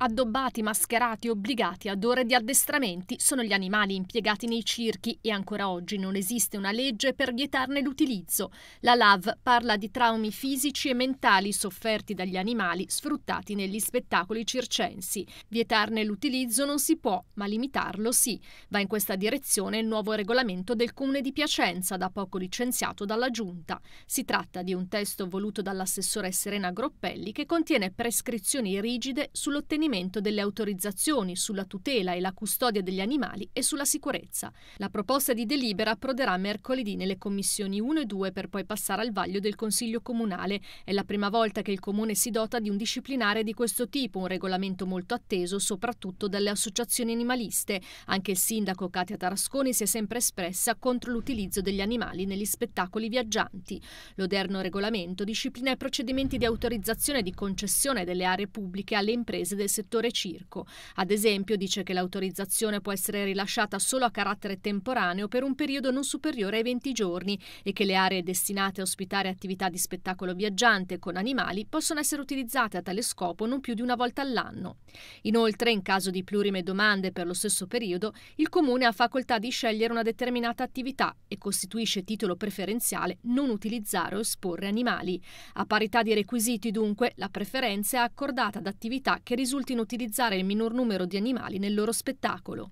Addobbati, mascherati, obbligati ad ore di addestramenti sono gli animali impiegati nei circhi e ancora oggi non esiste una legge per vietarne l'utilizzo. La LAV parla di traumi fisici e mentali sofferti dagli animali sfruttati negli spettacoli circensi. Vietarne l'utilizzo non si può, ma limitarlo sì. Va in questa direzione il nuovo regolamento del Comune di Piacenza, da poco licenziato dalla Giunta. Si tratta di un testo voluto dall'assessore Serena Groppelli che contiene prescrizioni rigide sull'ottenimento mantenimento delle autorizzazioni sulla tutela e la custodia degli animali e sulla sicurezza. La proposta di delibera approderà mercoledì nelle commissioni 1 e 2 per poi passare al vaglio del Consiglio Comunale. È la prima volta che il Comune si dota di un disciplinare di questo tipo, un regolamento molto atteso soprattutto dalle associazioni animaliste. Anche il sindaco Katia Tarasconi si è sempre espressa contro l'utilizzo degli animali negli spettacoli viaggianti. L'oderno regolamento disciplina i procedimenti di autorizzazione e di concessione delle aree pubbliche alle imprese del settore settore circo. Ad esempio dice che l'autorizzazione può essere rilasciata solo a carattere temporaneo per un periodo non superiore ai 20 giorni e che le aree destinate a ospitare attività di spettacolo viaggiante con animali possono essere utilizzate a tale scopo non più di una volta all'anno. Inoltre, in caso di plurime domande per lo stesso periodo, il Comune ha facoltà di scegliere una determinata attività e costituisce titolo preferenziale non utilizzare o esporre animali. A parità di requisiti, dunque, la preferenza è accordata ad attività che risultano in utilizzare il minor numero di animali nel loro spettacolo.